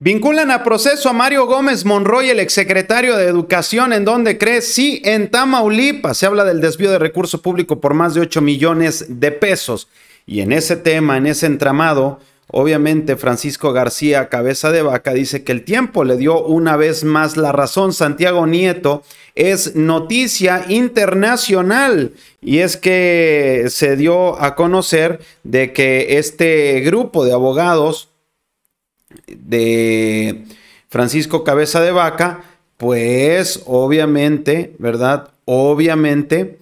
Vinculan a proceso a Mario Gómez Monroy, el exsecretario de Educación, en donde cree, sí, en Tamaulipas. Se habla del desvío de recurso público por más de 8 millones de pesos. Y en ese tema, en ese entramado, obviamente Francisco García Cabeza de Vaca dice que el tiempo le dio una vez más la razón. Santiago Nieto es noticia internacional y es que se dio a conocer de que este grupo de abogados de Francisco Cabeza de Vaca, pues obviamente, ¿verdad? Obviamente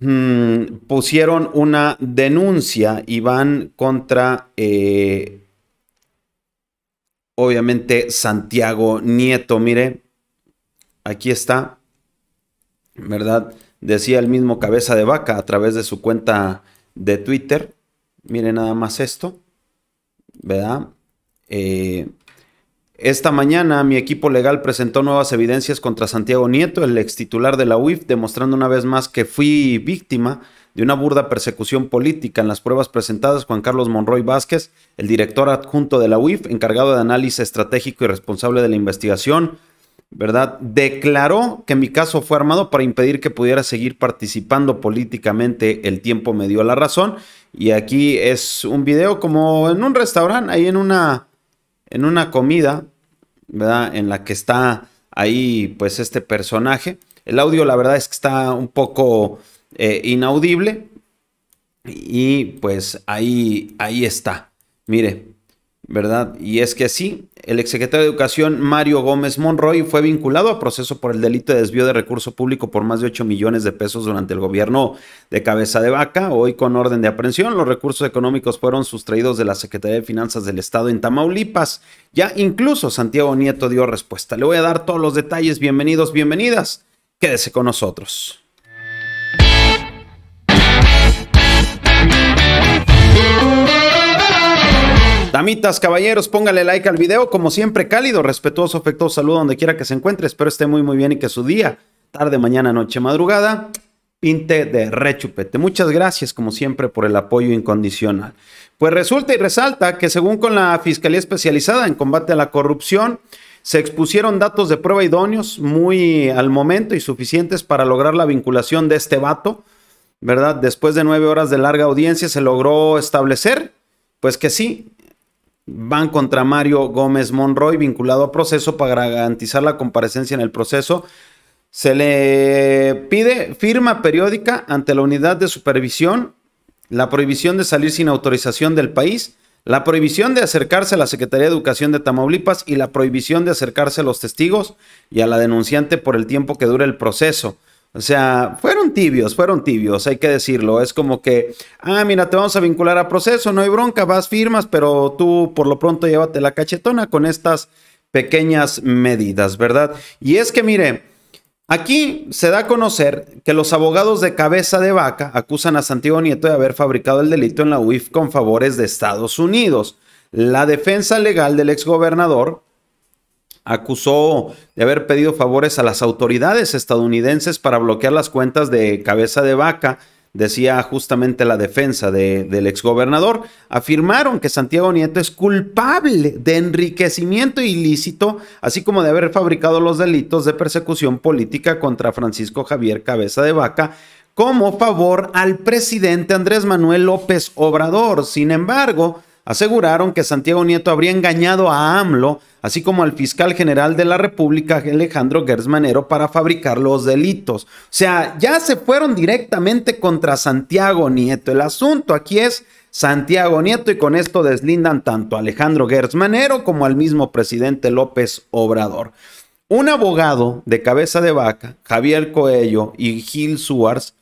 mm, pusieron una denuncia y van contra, eh, obviamente, Santiago Nieto. Mire, aquí está, ¿verdad? Decía el mismo Cabeza de Vaca a través de su cuenta de Twitter. Mire nada más esto, ¿verdad? Eh, esta mañana mi equipo legal presentó nuevas evidencias contra Santiago Nieto, el ex titular de la UIF, demostrando una vez más que fui víctima de una burda persecución política. En las pruebas presentadas, Juan Carlos Monroy Vázquez, el director adjunto de la UIF, encargado de análisis estratégico y responsable de la investigación, ¿verdad? Declaró que mi caso fue armado para impedir que pudiera seguir participando políticamente. El tiempo me dio la razón. Y aquí es un video como en un restaurante, ahí en una en una comida, ¿verdad? En la que está ahí, pues, este personaje. El audio, la verdad es que está un poco eh, inaudible. Y pues ahí, ahí está. Mire, ¿verdad? Y es que sí, el exsecretario de Educación Mario Gómez Monroy fue vinculado a proceso por el delito de desvío de recurso público por más de 8 millones de pesos durante el gobierno de Cabeza de Vaca. Hoy con orden de aprehensión, los recursos económicos fueron sustraídos de la Secretaría de Finanzas del Estado en Tamaulipas. Ya incluso Santiago Nieto dio respuesta. Le voy a dar todos los detalles. Bienvenidos, bienvenidas. Quédese con nosotros. Damitas, caballeros, póngale like al video. Como siempre, cálido, respetuoso, afectuoso saludo donde quiera que se encuentre. Espero esté muy, muy bien y que su día, tarde, mañana, noche, madrugada, pinte de rechupete. Muchas gracias, como siempre, por el apoyo incondicional. Pues resulta y resalta que según con la Fiscalía Especializada en Combate a la Corrupción, se expusieron datos de prueba idóneos muy al momento y suficientes para lograr la vinculación de este vato, ¿verdad? Después de nueve horas de larga audiencia se logró establecer, pues que sí, van contra Mario Gómez Monroy, vinculado a proceso para garantizar la comparecencia en el proceso. Se le pide firma periódica ante la unidad de supervisión, la prohibición de salir sin autorización del país, la prohibición de acercarse a la Secretaría de Educación de Tamaulipas y la prohibición de acercarse a los testigos y a la denunciante por el tiempo que dure el proceso. O sea, fueron tibios, fueron tibios, hay que decirlo. Es como que, ah, mira, te vamos a vincular a proceso, no hay bronca, vas firmas, pero tú por lo pronto llévate la cachetona con estas pequeñas medidas, ¿verdad? Y es que, mire, aquí se da a conocer que los abogados de cabeza de vaca acusan a Santiago Nieto de haber fabricado el delito en la UIF con favores de Estados Unidos. La defensa legal del exgobernador acusó de haber pedido favores a las autoridades estadounidenses para bloquear las cuentas de cabeza de vaca, decía justamente la defensa del exgobernador. Afirmaron que Santiago Nieto es culpable de enriquecimiento ilícito, así como de haber fabricado los delitos de persecución política contra Francisco Javier Cabeza de Vaca como favor al presidente Andrés Manuel López Obrador. Sin embargo, aseguraron que Santiago Nieto habría engañado a AMLO, así como al fiscal general de la República, Alejandro Gersmanero, para fabricar los delitos. O sea, ya se fueron directamente contra Santiago Nieto. El asunto aquí es Santiago Nieto y con esto deslindan tanto a Alejandro Gersmanero como al mismo presidente López Obrador. Un abogado de cabeza de vaca, Javier Coello y Gil Suárez,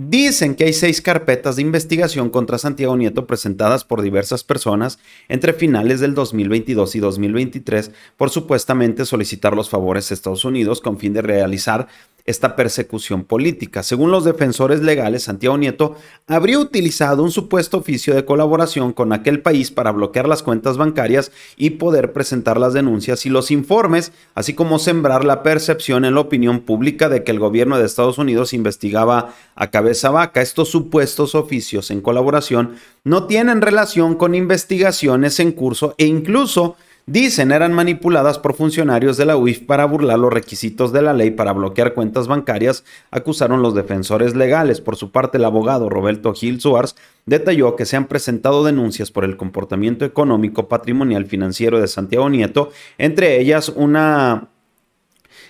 Dicen que hay seis carpetas de investigación contra Santiago Nieto presentadas por diversas personas entre finales del 2022 y 2023 por supuestamente solicitar los favores de Estados Unidos con fin de realizar esta persecución política. Según los defensores legales, Santiago Nieto habría utilizado un supuesto oficio de colaboración con aquel país para bloquear las cuentas bancarias y poder presentar las denuncias y los informes, así como sembrar la percepción en la opinión pública de que el gobierno de Estados Unidos investigaba a cabeza vaca. Estos supuestos oficios en colaboración no tienen relación con investigaciones en curso e incluso dicen eran manipuladas por funcionarios de la UIF para burlar los requisitos de la ley para bloquear cuentas bancarias, acusaron los defensores legales. Por su parte, el abogado Roberto Gil Suárez detalló que se han presentado denuncias por el comportamiento económico, patrimonial, financiero de Santiago Nieto, entre ellas una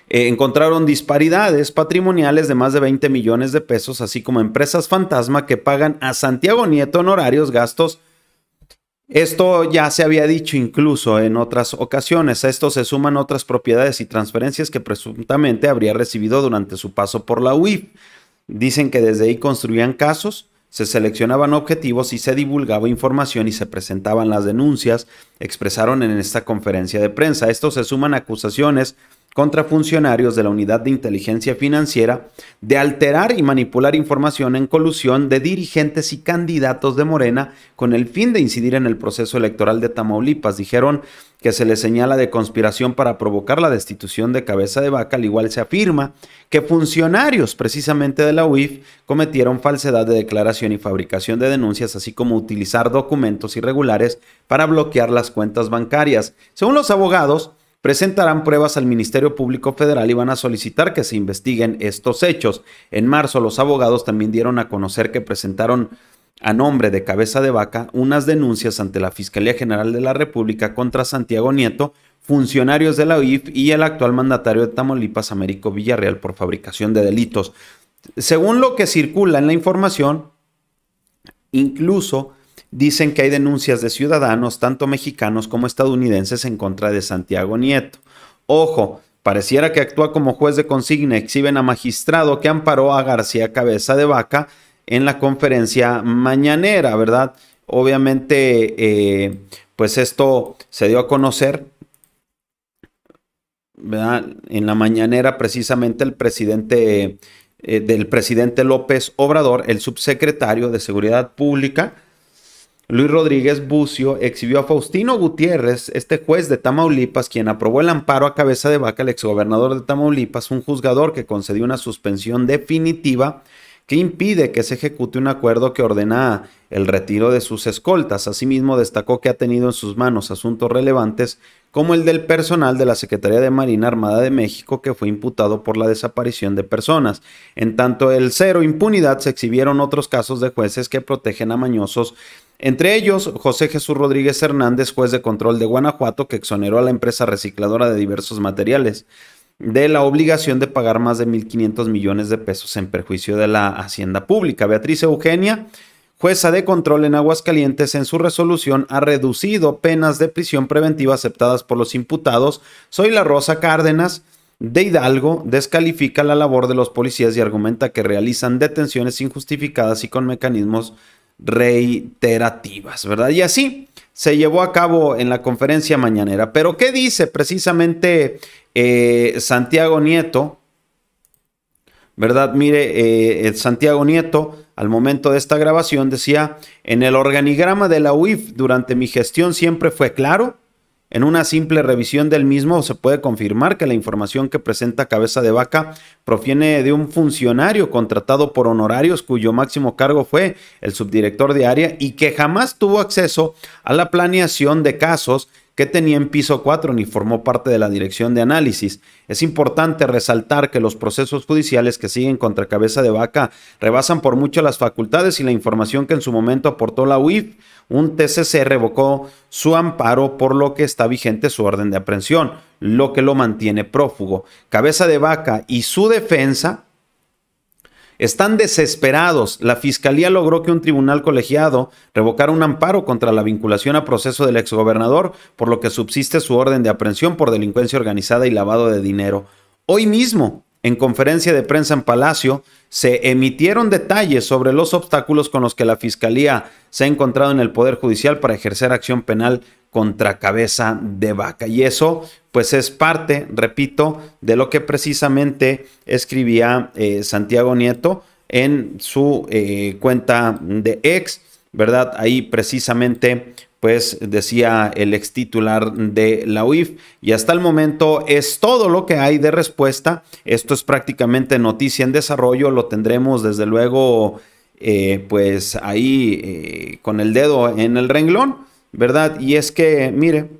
eh, encontraron disparidades patrimoniales de más de 20 millones de pesos, así como empresas fantasma que pagan a Santiago Nieto honorarios, gastos esto ya se había dicho incluso en otras ocasiones. A esto se suman otras propiedades y transferencias que presuntamente habría recibido durante su paso por la UIF. Dicen que desde ahí construían casos, se seleccionaban objetivos y se divulgaba información y se presentaban las denuncias, expresaron en esta conferencia de prensa. A esto se suman acusaciones contra funcionarios de la Unidad de Inteligencia Financiera de alterar y manipular información en colusión de dirigentes y candidatos de Morena con el fin de incidir en el proceso electoral de Tamaulipas. Dijeron que se le señala de conspiración para provocar la destitución de cabeza de vaca, al igual se afirma que funcionarios precisamente de la UIF cometieron falsedad de declaración y fabricación de denuncias, así como utilizar documentos irregulares para bloquear las cuentas bancarias. Según los abogados, presentarán pruebas al Ministerio Público Federal y van a solicitar que se investiguen estos hechos. En marzo, los abogados también dieron a conocer que presentaron a nombre de Cabeza de Vaca unas denuncias ante la Fiscalía General de la República contra Santiago Nieto, funcionarios de la UIF y el actual mandatario de Tamaulipas, Américo Villarreal, por fabricación de delitos. Según lo que circula en la información, incluso dicen que hay denuncias de ciudadanos, tanto mexicanos como estadounidenses, en contra de Santiago Nieto. Ojo, pareciera que actúa como juez de consigna, exhiben a magistrado que amparó a García Cabeza de Vaca en la conferencia mañanera, ¿verdad? Obviamente, eh, pues esto se dio a conocer ¿verdad? En la mañanera, precisamente el presidente eh, del presidente López Obrador, el subsecretario de Seguridad Pública, Luis Rodríguez Bucio exhibió a Faustino Gutiérrez, este juez de Tamaulipas, quien aprobó el amparo a cabeza de vaca al exgobernador de Tamaulipas, un juzgador que concedió una suspensión definitiva que impide que se ejecute un acuerdo que ordena el retiro de sus escoltas. Asimismo, destacó que ha tenido en sus manos asuntos relevantes como el del personal de la Secretaría de Marina Armada de México que fue imputado por la desaparición de personas. En tanto, el cero impunidad se exhibieron otros casos de jueces que protegen a mañosos entre ellos, José Jesús Rodríguez Hernández, juez de control de Guanajuato, que exoneró a la empresa recicladora de diversos materiales de la obligación de pagar más de 1.500 millones de pesos en perjuicio de la hacienda pública. Beatriz Eugenia, jueza de control en Aguascalientes, en su resolución ha reducido penas de prisión preventiva aceptadas por los imputados. Soy la Rosa Cárdenas de Hidalgo descalifica la labor de los policías y argumenta que realizan detenciones injustificadas y con mecanismos reiterativas, ¿verdad? Y así se llevó a cabo en la conferencia mañanera. Pero ¿qué dice precisamente eh, Santiago Nieto? ¿Verdad? Mire, eh, eh, Santiago Nieto al momento de esta grabación decía, en el organigrama de la UIF durante mi gestión siempre fue claro en una simple revisión del mismo se puede confirmar que la información que presenta Cabeza de Vaca proviene de un funcionario contratado por honorarios cuyo máximo cargo fue el subdirector de área y que jamás tuvo acceso a la planeación de casos que tenía en piso 4 ni formó parte de la dirección de análisis. Es importante resaltar que los procesos judiciales que siguen contra cabeza de vaca rebasan por mucho las facultades y la información que en su momento aportó la UIF. Un TCC revocó su amparo por lo que está vigente su orden de aprehensión, lo que lo mantiene prófugo. Cabeza de vaca y su defensa están desesperados. La fiscalía logró que un tribunal colegiado revocara un amparo contra la vinculación a proceso del exgobernador, por lo que subsiste su orden de aprehensión por delincuencia organizada y lavado de dinero. Hoy mismo, en conferencia de prensa en Palacio se emitieron detalles sobre los obstáculos con los que la Fiscalía se ha encontrado en el Poder Judicial para ejercer acción penal contra cabeza de vaca. Y eso pues es parte, repito, de lo que precisamente escribía eh, Santiago Nieto en su eh, cuenta de ex ¿verdad? Ahí precisamente pues decía el ex titular de la UIF. Y hasta el momento es todo lo que hay de respuesta. Esto es prácticamente noticia en desarrollo. Lo tendremos desde luego eh, pues ahí eh, con el dedo en el renglón, ¿verdad? Y es que, mire,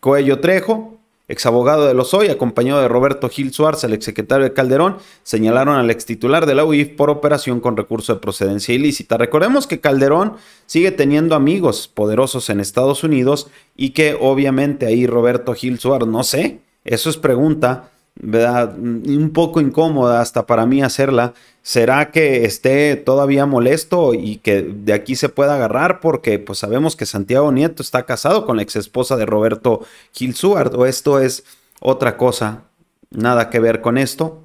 Coello Trejo abogado de los Hoy, acompañado de Roberto Gil Suárez, el exsecretario de Calderón, señalaron al extitular de la UIF por operación con recurso de procedencia ilícita. Recordemos que Calderón sigue teniendo amigos poderosos en Estados Unidos y que obviamente ahí Roberto Gil Suárez, no sé, eso es pregunta ¿verdad? un poco incómoda hasta para mí hacerla. ¿Será que esté todavía molesto y que de aquí se pueda agarrar? Porque pues sabemos que Santiago Nieto está casado con la exesposa de Roberto Gil o esto es otra cosa, nada que ver con esto,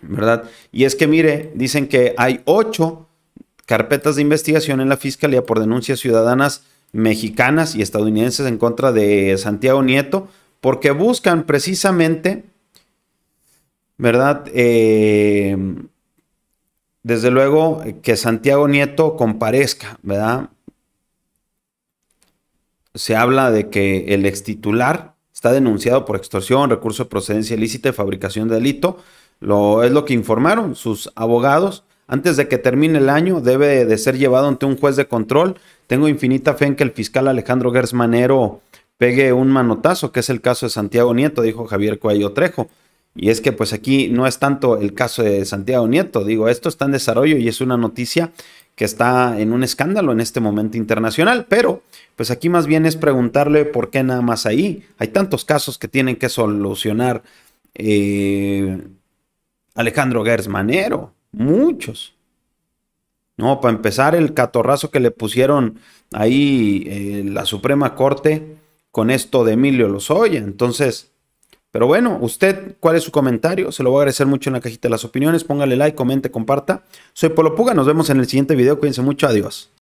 ¿verdad? Y es que mire, dicen que hay ocho carpetas de investigación en la Fiscalía por denuncias ciudadanas mexicanas y estadounidenses en contra de Santiago Nieto, porque buscan precisamente ¿verdad? Eh, desde luego eh, que Santiago Nieto comparezca, ¿verdad? Se habla de que el extitular está denunciado por extorsión, recurso de procedencia ilícita y fabricación de delito. Lo, es lo que informaron sus abogados. Antes de que termine el año, debe de ser llevado ante un juez de control. Tengo infinita fe en que el fiscal Alejandro Gersmanero pegue un manotazo, que es el caso de Santiago Nieto, dijo Javier Cuello Trejo. Y es que pues aquí no es tanto el caso de Santiago Nieto, digo, esto está en desarrollo y es una noticia que está en un escándalo en este momento internacional, pero pues aquí más bien es preguntarle por qué nada más ahí. Hay tantos casos que tienen que solucionar eh, Alejandro Manero. muchos. No, para empezar el catorrazo que le pusieron ahí eh, la Suprema Corte con esto de Emilio Lozoya. Entonces, pero bueno, usted, ¿cuál es su comentario? Se lo voy a agradecer mucho en la cajita de las opiniones. Póngale like, comente, comparta. Soy Polo Puga, nos vemos en el siguiente video. Cuídense mucho, adiós.